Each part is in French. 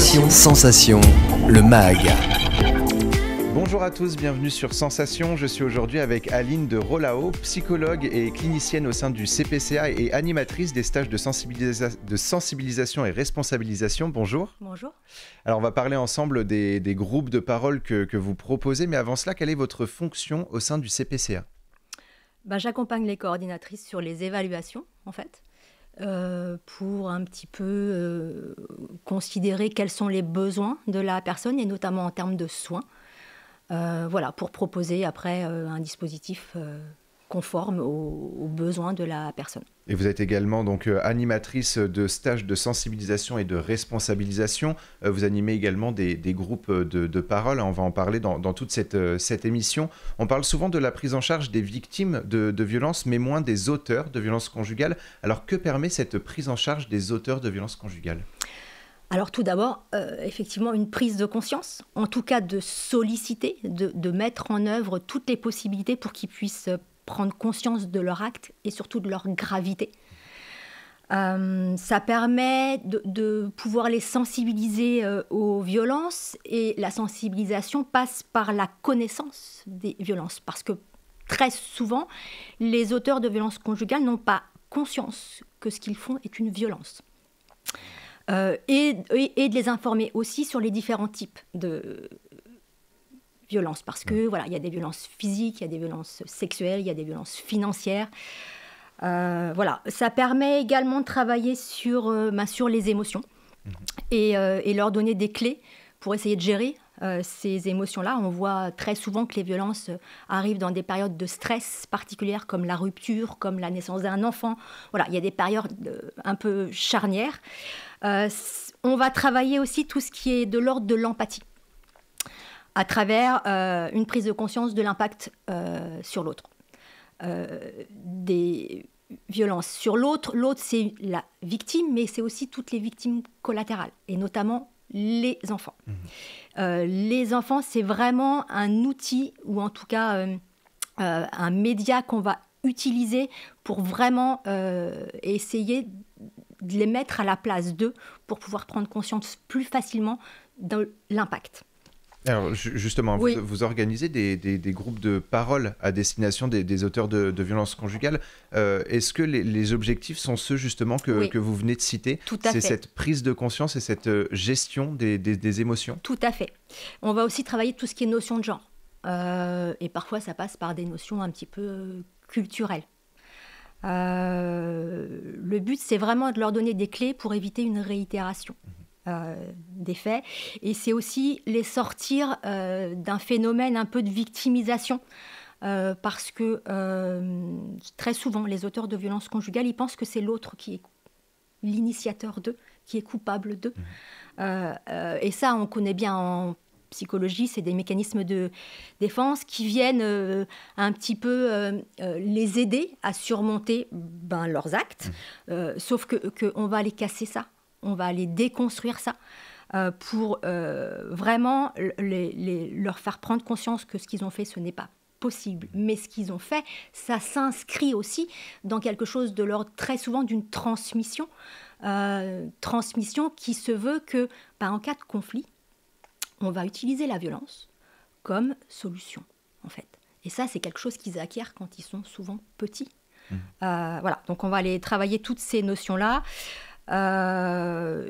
Sensation. le MAG. Bonjour à tous, bienvenue sur Sensation. Je suis aujourd'hui avec Aline de Rolao, psychologue et clinicienne au sein du CPCA et animatrice des stages de, sensibilisation et responsabilisation. Bonjour. Bonjour. Alors, on va parler ensemble des, groupes de parole que, vous proposez, mais avant cela, quelle est votre fonction au sein du CPCA bah, J'accompagne les coordinatrices sur les évaluations, en fait. Euh, pour un petit peu euh, considérer quels sont les besoins de la personne et notamment en termes de soins. Euh, voilà, pour proposer après un dispositif conforme aux, besoins de la personne. Et vous êtes également donc euh, animatrice de stages de sensibilisation et de responsabilisation. Euh, vous animez également des, groupes de, parole. Hein. On va en parler dans, toute euh, cette, émission. On parle souvent de la prise en charge des victimes de, violences, mais moins des auteurs de violences conjugales. Alors que permet cette prise en charge des auteurs de violences conjugales alors tout d'abord, effectivement, une prise de conscience, en tout cas de solliciter, de, de mettre en œuvre toutes les possibilités pour qu'ils puissent prendre conscience de leur acte et surtout de leur gravité. Euh, ça permet de, pouvoir les sensibiliser euh, aux violences et la sensibilisation passe par la connaissance des violences parce que très souvent les auteurs de violences conjugales n'ont pas conscience que ce qu'ils font est une violence. Euh, et, et, et, de les informer aussi sur les différents types de, violences. Parce que, voilà, il y a des violences physiques, il y a des violences sexuelles, il y a des violences financières. Euh, voilà, ça permet également de travailler sur, euh, ben, sur les émotions mhm. et, euh, et, leur donner des clés pour essayer de gérer ces émotions-là. On voit très souvent que les violences arrivent dans des périodes de stress particulières comme la rupture, comme la naissance d'un enfant. Voilà, il y a des périodes un peu charnières. on va travailler aussi tout ce qui est de l'ordre de l'empathie à travers euh, une prise de conscience de l'impact euh, sur l'autre. Euh, des violences sur l'autre, l'autre c'est la victime, mais c'est aussi toutes les victimes collatérales, et notamment les enfants. Mmh. les enfants, c'est vraiment un outil, ou en tout cas un média qu'on va utiliser pour vraiment essayer de les mettre à la place d'eux pour pouvoir prendre conscience plus facilement de l'impact justement, vous, organisez des, groupes de parole à destination des, auteurs de, violences conjugales. Euh, est-ce que les, objectifs sont ceux justement que, vous venez de citer C'est cette prise de conscience et cette euh, gestion des, émotions Tout à fait. On va aussi travailler tout ce qui est notion de genre. Euh, et parfois ça passe par des notions un petit peu culturelles. le but, c'est vraiment de leur donner des clés pour éviter une réitération. Mmh. Euh, des faits. Et c'est aussi les sortir euh, d'un phénomène un peu de victimisation. Euh, parce que très souvent, les auteurs de violences conjugales, ils pensent que c'est l'autre qui est l'initiateur d'eux, qui est coupable d'eux. Mmh. et ça, on connaît bien en psychologie, c'est des mécanismes de défense qui viennent un petit peu les aider à surmonter ben, leurs actes, mmh. sauf qu'on que va les casser ça on va aller déconstruire ça euh, pour euh, vraiment leur faire prendre conscience que ce qu'ils ont fait, ce n'est pas possible. Mais ce qu'ils ont fait, ça s'inscrit aussi dans quelque chose de l'ordre très souvent d'une transmission, euh, transmission qui se veut que, ben, en cas de conflit, on va utiliser la violence comme solution, en fait. Et ça, c'est quelque chose qu'ils acquièrent quand ils sont souvent petits. Mmh. voilà, donc on va aller travailler toutes ces notions-là. Euh,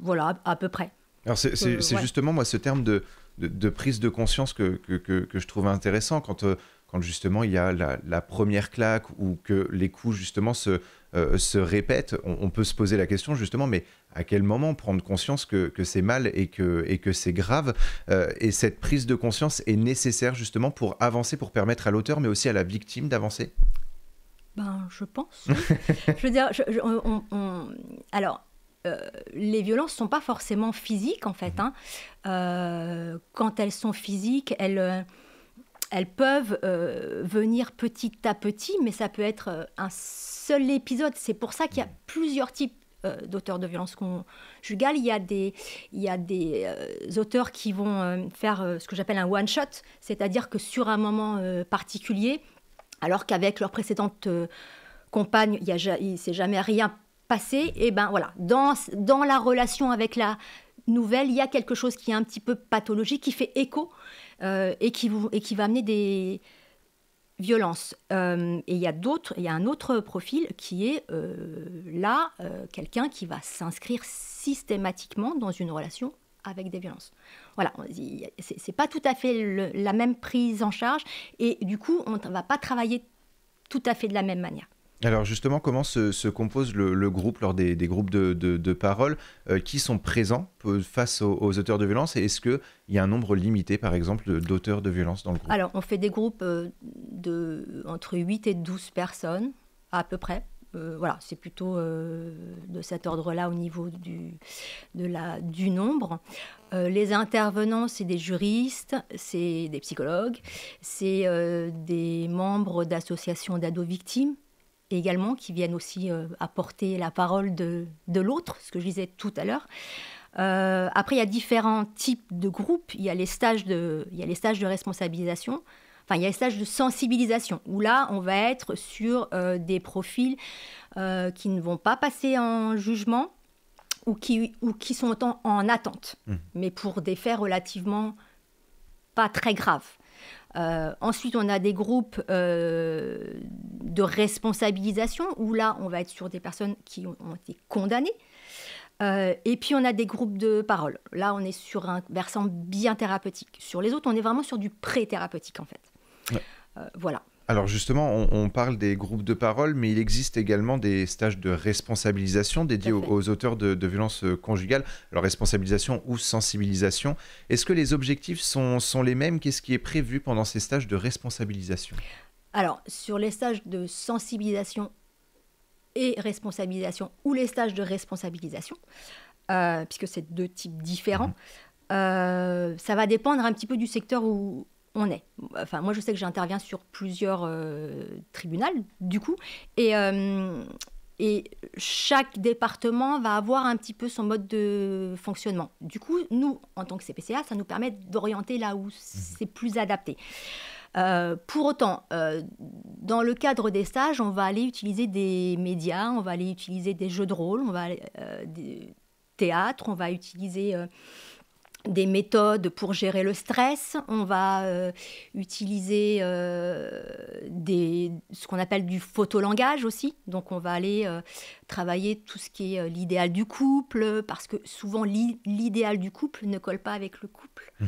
voilà, à, peu près. c'est euh, justement moi ce terme de, prise de conscience que, je trouve intéressant quand, euh, quand justement il y a la, première claque ou que les coups justement se, répètent. On, peut se poser la question justement, mais à quel moment prendre conscience que, c'est mal et que, c'est grave Et cette prise de conscience est nécessaire justement pour avancer, pour permettre à l'auteur mais aussi à la victime d'avancer ben, je pense. je veux dire, alors, euh, les violences sont pas forcément physiques, en fait. Mm-hmm. Hein. Euh, quand elles sont physiques, elles, euh, elles peuvent venir petit à petit, mais ça peut être un seul épisode. C'est pour ça qu'il y a mm-hmm. plusieurs types d'auteurs de violences conjugales. Il y a des, il y a des auteurs qui vont faire ce que j'appelle un one-shot, c'est-à-dire que sur un moment particulier, alors qu'avec leur précédente euh, compagne, il ne s'est jamais rien passé, et ben voilà, dans, la relation avec la nouvelle, il y a quelque chose qui est un petit peu pathologique, qui fait écho euh, et, qui, va amener des violences. Euh, et il y a d'autres, il un autre profil qui est là, quelqu'un qui va s'inscrire systématiquement dans une relation avec des violences. Voilà, c'est pas tout à fait la même prise en charge et du coup, on ne va pas travailler tout à fait de la même manière. Alors justement, comment se, compose le, groupe lors des, groupes de, de, parole euh, Qui sont présents euh, face aux, auteurs de violences Et est-ce qu'il y a un nombre limité, par exemple, d'auteurs de violences dans le groupe Alors, on fait des groupes euh, de, entre 8 et 12 personnes, à peu près. Euh, voilà, c'est plutôt euh, de cet ordre-là au niveau du, du nombre. Euh, les intervenants, c'est des juristes, c'est des psychologues, c'est des membres d'associations d'ados victimes également qui viennent aussi apporter la parole de, l'autre, ce que je disais tout à l'heure. après, il y a différents types de groupes. il y a les stages de responsabilisation. Enfin, il y a les stages de sensibilisation où là, on va être sur euh, des profils euh, qui ne vont pas passer en jugement ou qui, ou qui sont en, en attente, mmh. mais pour des faits relativement pas très graves. Euh, ensuite, on a des groupes de responsabilisation où là, on va être sur des personnes qui ont, été condamnées. et puis, on a des groupes de parole. Là, on est sur un versant bien thérapeutique. Sur les autres, on est vraiment sur du pré-thérapeutique, en fait. Euh, voilà. Alors justement, on, parle des groupes de parole, mais il existe également des stages de responsabilisation dédiés aux, auteurs de, violences euh, conjugales. Alors responsabilisation ou sensibilisation. Est-ce que les objectifs sont, les mêmes Qu'est-ce qui est prévu pendant ces stages de responsabilisation Alors sur les stages de sensibilisation et responsabilisation ou les stages de responsabilisation, euh, puisque c'est deux types différents, mmh. ça va dépendre un petit peu du secteur où, on est. Enfin, moi, je sais que j'interviens sur plusieurs euh, tribunaux, du coup, et, euh, et chaque département va avoir un petit peu son mode de fonctionnement. Du coup, nous, en tant que CPCA, ça nous permet d'orienter là où mhm. c'est plus adapté. Euh, pour autant, dans le cadre des stages, on va aller utiliser des médias, on va aller utiliser des jeux de rôle, on va aller, des théâtres, on va utiliser des méthodes pour gérer le stress. On va euh, utiliser euh, ce qu'on appelle du photolangage aussi. Donc on va aller euh, travailler tout ce qui est l'idéal du couple, parce que souvent l'idéal du couple ne colle pas avec le couple. Mmh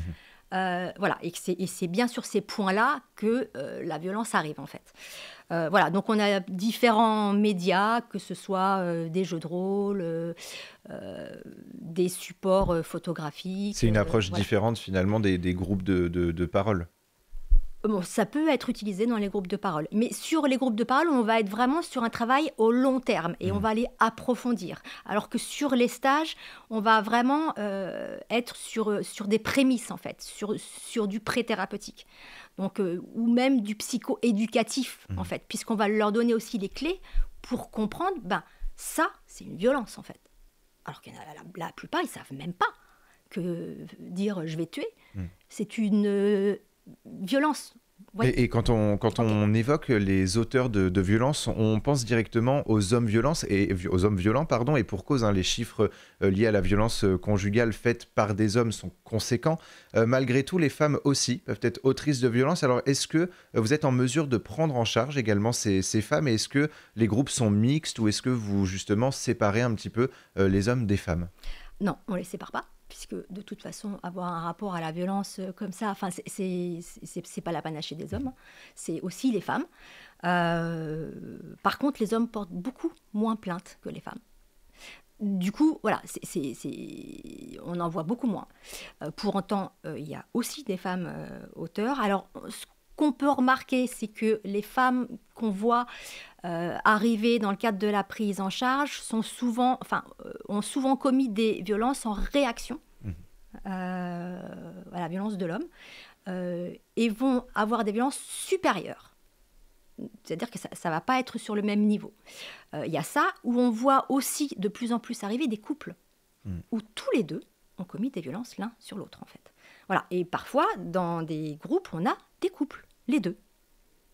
euh, voilà, et c'est bien sur ces points-là que euh, la violence arrive en fait. Euh, voilà, donc on a différents médias, que ce soit des jeux de rôle, des supports photographiques. C'est une approche différente finalement des, groupes de, de, de parole. Bon, ça peut être utilisé dans les groupes de parole. Mais sur les groupes de parole, on va être vraiment sur un travail au long terme et on mm. va aller approfondir. Alors que sur les stages, on va vraiment euh, être sur, euh, sur des prémices, en fait, sur, sur du pré-thérapeutique. Donc, euh, ou même du psycho-éducatif, mm. en fait, puisqu'on va leur donner aussi les clés pour comprendre, ben, ça, c'est une violence, en fait. Alors que la, plupart, ils savent même pas que dire je vais tuer, mm. c'est une violence. Et, quand on, quand on évoque les auteurs de, violences, violence, on pense directement aux hommes, et, aux hommes violents pardon, et pour cause, hein, les chiffres euh, liés à la violence euh, conjugale faite par des hommes sont conséquents. Euh, malgré tout, les femmes aussi peuvent être autrices de violence. Alors est-ce que vous êtes en mesure de prendre en charge également ces, femmes est-ce que les groupes sont mixtes ou est-ce que vous justement séparez un petit peu les hommes des femmes Non, on ne les sépare pas puisque de toute façon, avoir un rapport à la violence euh, comme ça, enfin, c'est pas la panachée des hommes, hein. c'est aussi les femmes. Euh, par contre, les hommes portent beaucoup moins plainte que les femmes. Du coup, voilà, on en voit beaucoup moins. Euh, pour autant, il y a aussi des femmes auteurs. Alors, ce qu'on peut remarquer, c'est que les femmes qu'on voit euh, arriver dans le cadre de la prise en charge sont souvent, enfin, euh, ont souvent commis des violences en réaction mmh. euh, à la violence de l'homme et vont avoir des violences supérieures. C'est-à-dire que ça ne va pas être sur le même niveau. Il y a ça où on voit aussi de plus en plus arriver des couples mmh. où tous les deux ont commis des violences l'un sur l'autre en fait. Voilà. Et parfois, dans des groupes, on a des couples les deux.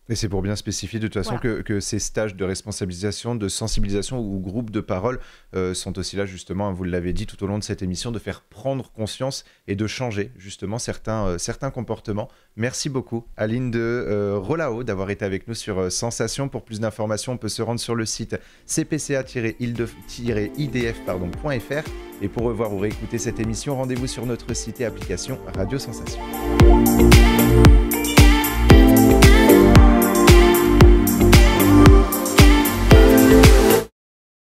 Et c'est pour bien spécifier de toute façon que, ces stages de responsabilisation, de sensibilisation ou groupes de parole euh, sont aussi là justement, vous l'avez dit tout au long de cette émission, de faire prendre conscience et de changer justement certains, euh, certains comportements. Merci beaucoup Aline de euh, Rolao d'avoir été avec nous sur Sensation. Pour plus d'informations, on peut se rendre sur le site cpca-idf.fr et pour revoir ou réécouter cette émission, rendez-vous sur notre site et application Radio Sensation.